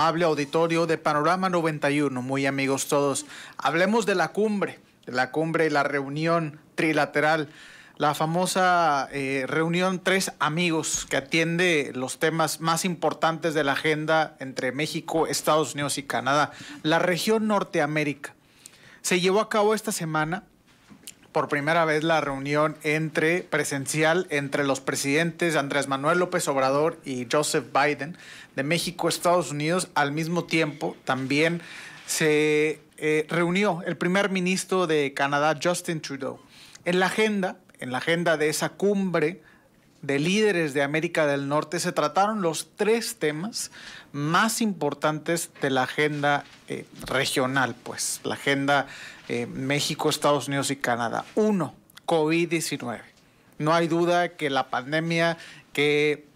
amable auditorio de Panorama 91, muy amigos todos. Hablemos de la cumbre, de la cumbre y la reunión trilateral, la famosa eh, reunión Tres Amigos que atiende los temas más importantes de la agenda entre México, Estados Unidos y Canadá, la región Norteamérica. Se llevó a cabo esta semana por primera vez la reunión entre presencial entre los presidentes Andrés Manuel López Obrador y Joseph Biden de México, Estados Unidos. Al mismo tiempo, también se eh, reunió el primer ministro de Canadá, Justin Trudeau. En la agenda, en la agenda de esa cumbre de líderes de América del Norte, se trataron los tres temas más importantes de la agenda eh, regional, pues la agenda eh, México, Estados Unidos y Canadá. Uno, COVID-19. No hay duda que la pandemia que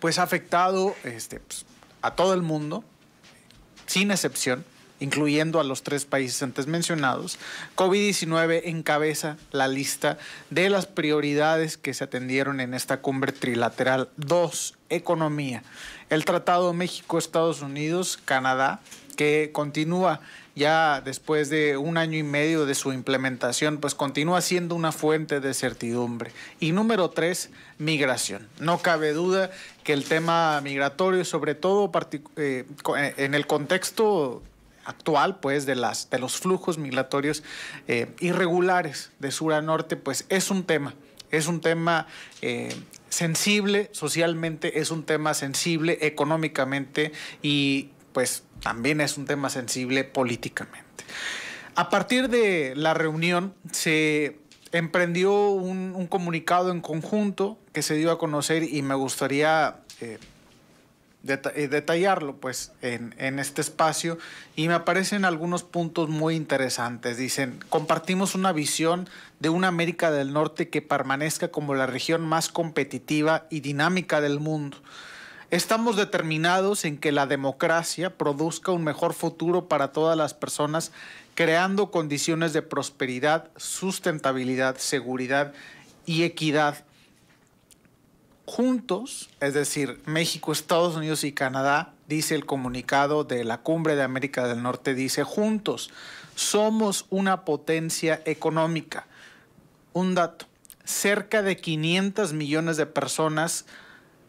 pues ha afectado este, pues, a todo el mundo, sin excepción, incluyendo a los tres países antes mencionados, COVID-19 encabeza la lista de las prioridades que se atendieron en esta cumbre trilateral. Dos, Economía. El Tratado México-Estados Unidos-Canadá, que continúa ya después de un año y medio de su implementación, pues continúa siendo una fuente de certidumbre. Y número tres, migración. No cabe duda que el tema migratorio, sobre todo eh, eh, en el contexto actual, pues, de, las, de los flujos migratorios eh, irregulares de sur a norte, pues es un tema. Es un tema eh, sensible socialmente, es un tema sensible económicamente y pues también es un tema sensible políticamente. A partir de la reunión se emprendió un, comunicado en conjunto que se dio a conocer y me gustaría eh, eh, detallarlo pues en, en, este espacio y me aparecen algunos puntos muy interesantes. Dicen, compartimos una visión de una América del Norte que permanezca como la región más competitiva y dinámica del mundo. Estamos determinados en que la democracia produzca un mejor futuro para todas las personas, creando condiciones de prosperidad, sustentabilidad, seguridad y equidad juntos, es decir, México, Estados Unidos y Canadá, dice el comunicado de la Cumbre de América del Norte, dice juntos, somos una potencia económica. Un dato, cerca de 500 millones de personas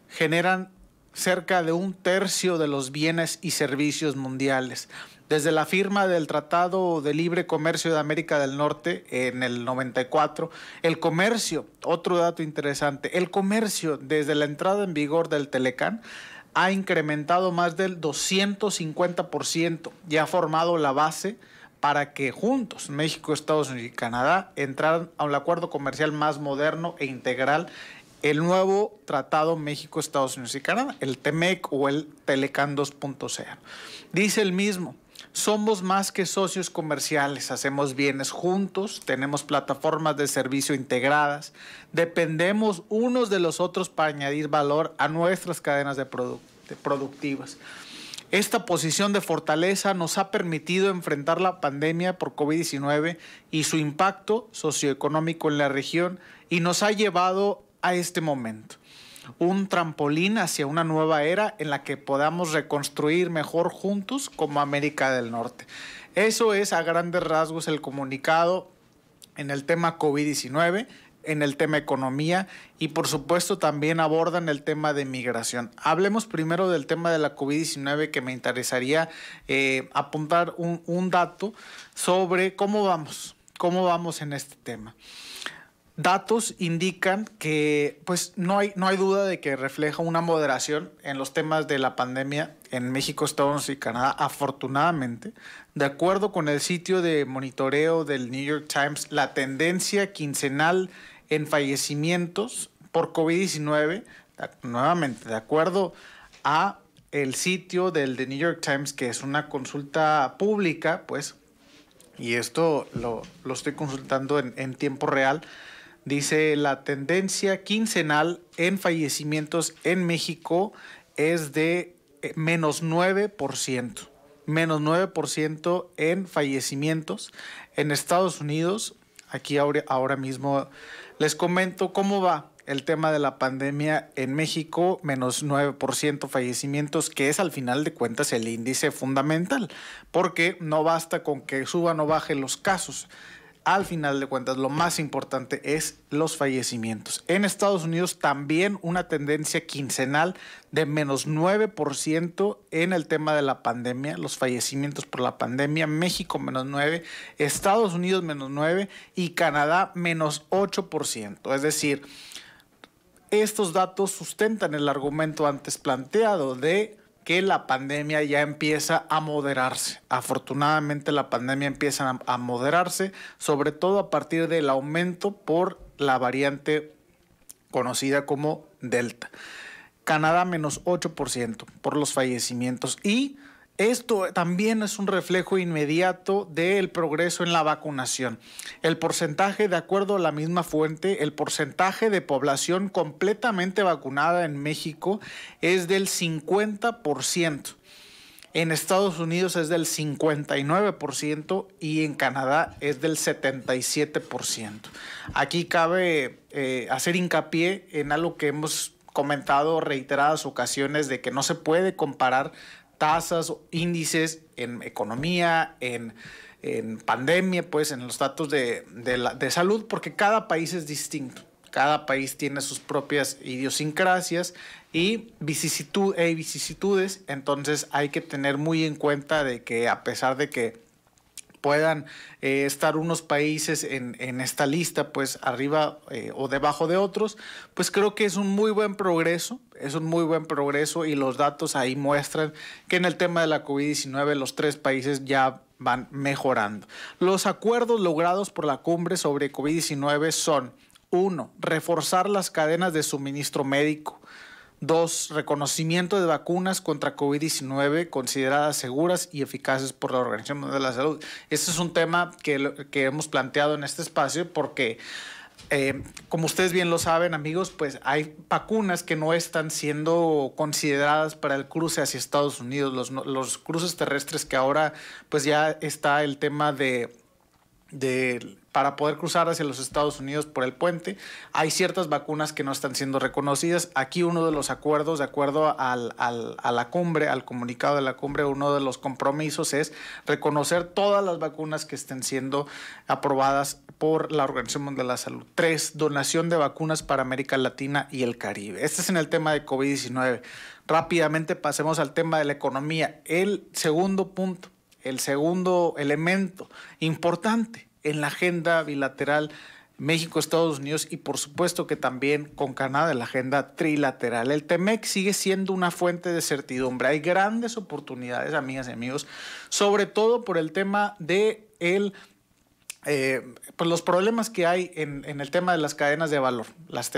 generan cerca de un tercio de los bienes y servicios mundiales. Desde la firma del Tratado de Libre Comercio de América del Norte en el 94, el comercio, otro dato interesante, el comercio desde la entrada en vigor del Telecán ha incrementado más del 250% y ha formado la base para que juntos México, Estados Unidos y Canadá entraran a un acuerdo comercial más moderno e integral el nuevo Tratado México, Estados Unidos y Canadá, el TEMEC o el Telecan 2.0. Dice el mismo, somos más que socios comerciales, hacemos bienes juntos, tenemos plataformas de servicio integradas, dependemos unos de los otros para añadir valor a nuestras cadenas de productivas. Esta posición de fortaleza nos ha permitido enfrentar la pandemia por COVID-19 y su impacto socioeconómico en la región y nos ha llevado a este momento. Un trampolín hacia una nueva era en la que podamos reconstruir mejor juntos como América del Norte. Eso es a grandes rasgos el comunicado en el tema COVID-19, en el tema economía y por supuesto también abordan el tema de migración. Hablemos primero del tema de la COVID-19 que me interesaría eh, apuntar un, un dato sobre cómo vamos, cómo vamos en este tema datos indican que pues no hay, duda de que refleja una moderación en los temas de la pandemia en México, Estados Unidos y Canadá, afortunadamente. De acuerdo con el sitio de monitoreo del New York Times, la tendencia quincenal en fallecimientos por COVID-19, nuevamente, de acuerdo a el sitio del The New York Times, que es una consulta pública, pues, y esto lo, estoy consultando en tiempo real, Dice la tendencia quincenal en fallecimientos en México es de eh, menos 9%. Menos 9% en fallecimientos. En Estados Unidos, aquí ahora mismo les comento cómo va el tema de la pandemia en México, menos 9% fallecimientos, que es al final de cuentas el índice fundamental, porque no basta con que suban o bajen los casos al final de cuentas, lo más importante es los fallecimientos. En Estados Unidos también una tendencia quincenal de menos 9% en el tema de la pandemia, los fallecimientos por la pandemia, México menos 9, Estados Unidos menos 9 y Canadá menos 8%. Es decir, estos datos sustentan el argumento antes planteado de que la pandemia ya empieza a moderarse. Afortunadamente la pandemia empieza a moderarse, sobre todo a partir del aumento por la variante conocida como Delta. Canadá menos 8% por los fallecimientos y esto también es un reflejo inmediato del progreso en la vacunación. El porcentaje, de acuerdo a la misma fuente, el porcentaje de población completamente vacunada en México es del 50%. En Estados Unidos es del 59% y en Canadá es del 77%. Aquí cabe eh, hacer hincapié en algo que hemos comentado reiteradas ocasiones de que no se puede comparar tasas, o índices en economía, en, en pandemia, pues en los datos de, de, salud, porque cada país es distinto. Cada país tiene sus propias idiosincrasias y vicisitud, eh, vicisitudes, entonces hay que tener muy en cuenta de que a pesar de que puedan eh, estar unos países en, esta lista, pues arriba eh, o debajo de otros, pues creo que es un muy buen progreso, es un muy buen progreso y los datos ahí muestran que en el tema de la COVID-19 los tres países ya van mejorando. Los acuerdos logrados por la cumbre sobre COVID-19 son, uno, reforzar las cadenas de suministro médico. Dos, reconocimiento de vacunas contra COVID-19 consideradas seguras y eficaces por la Organización Mundial de la Salud. Este es un tema que, hemos planteado en este espacio porque... Eh, como ustedes bien lo saben, amigos, pues hay vacunas que no están siendo consideradas para el cruce hacia Estados Unidos, los, los cruces terrestres que ahora pues ya está el tema de, de para poder cruzar hacia los Estados Unidos por el puente. Hay ciertas vacunas que no están siendo reconocidas. Aquí uno de los acuerdos, de acuerdo al, a la cumbre, al comunicado de la cumbre, uno de los compromisos es reconocer todas las vacunas que estén siendo aprobadas por la Organización Mundial de la Salud. Tres, donación de vacunas para América Latina y el Caribe. Este es en el tema de COVID-19. Rápidamente pasemos al tema de la economía. El segundo punto, el segundo elemento importante en la agenda bilateral México, Estados Unidos y por supuesto que también con Canadá en la agenda trilateral. El TEMEC sigue siendo una fuente de certidumbre. Hay grandes oportunidades, amigas y amigos, sobre todo por el tema de el eh, pues los problemas que hay en, el tema de las cadenas de valor, las,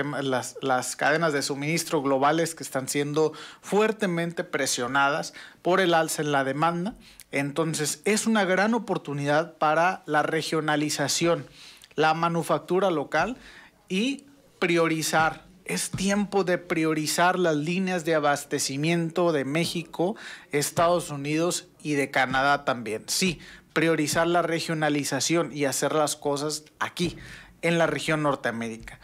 las, cadenas de suministro globales que están siendo fuertemente presionadas por el alza en la demanda. Entonces es una gran oportunidad para la regionalización, la manufactura local y priorizar. Es tiempo de priorizar las líneas de abastecimiento de México, Estados Unidos y de Canadá también. Sí, priorizar la regionalización y hacer las cosas aquí, en la región Norteamérica,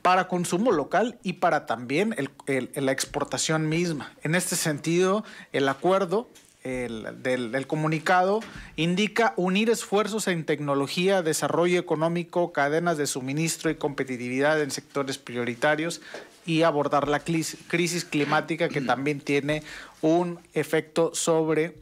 para consumo local y para también la exportación misma. En este sentido, el acuerdo del, comunicado indica unir esfuerzos en tecnología, desarrollo económico, cadenas de suministro y competitividad en sectores prioritarios y abordar la crisis climática que también tiene un efecto sobre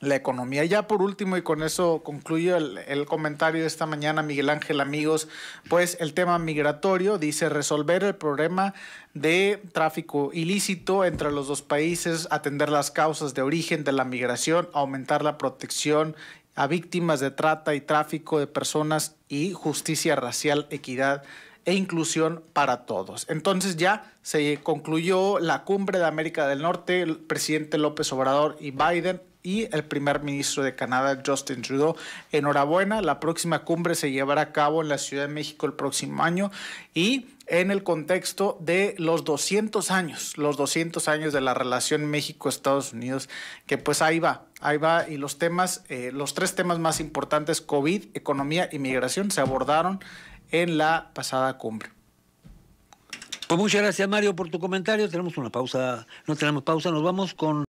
la economía. Ya por último, y con eso concluyo el, el, comentario de esta mañana, Miguel Ángel, amigos, pues el tema migratorio dice resolver el problema de tráfico ilícito entre los dos países, atender las causas de origen de la migración, aumentar la protección a víctimas de trata y tráfico de personas y justicia racial, equidad e inclusión para todos. Entonces ya se concluyó la cumbre de América del Norte, el presidente López Obrador y Biden y el primer ministro de Canadá, Justin Trudeau. Enhorabuena, la próxima cumbre se llevará a cabo en la Ciudad de México el próximo año y en el contexto de los 200 años, los 200 años de la relación México-Estados Unidos, que pues ahí va, ahí va, y los temas, eh, los tres temas más importantes, COVID, economía y migración, se abordaron en la pasada cumbre. Pues muchas gracias Mario por tu comentario. Tenemos una pausa, no tenemos pausa, nos vamos con...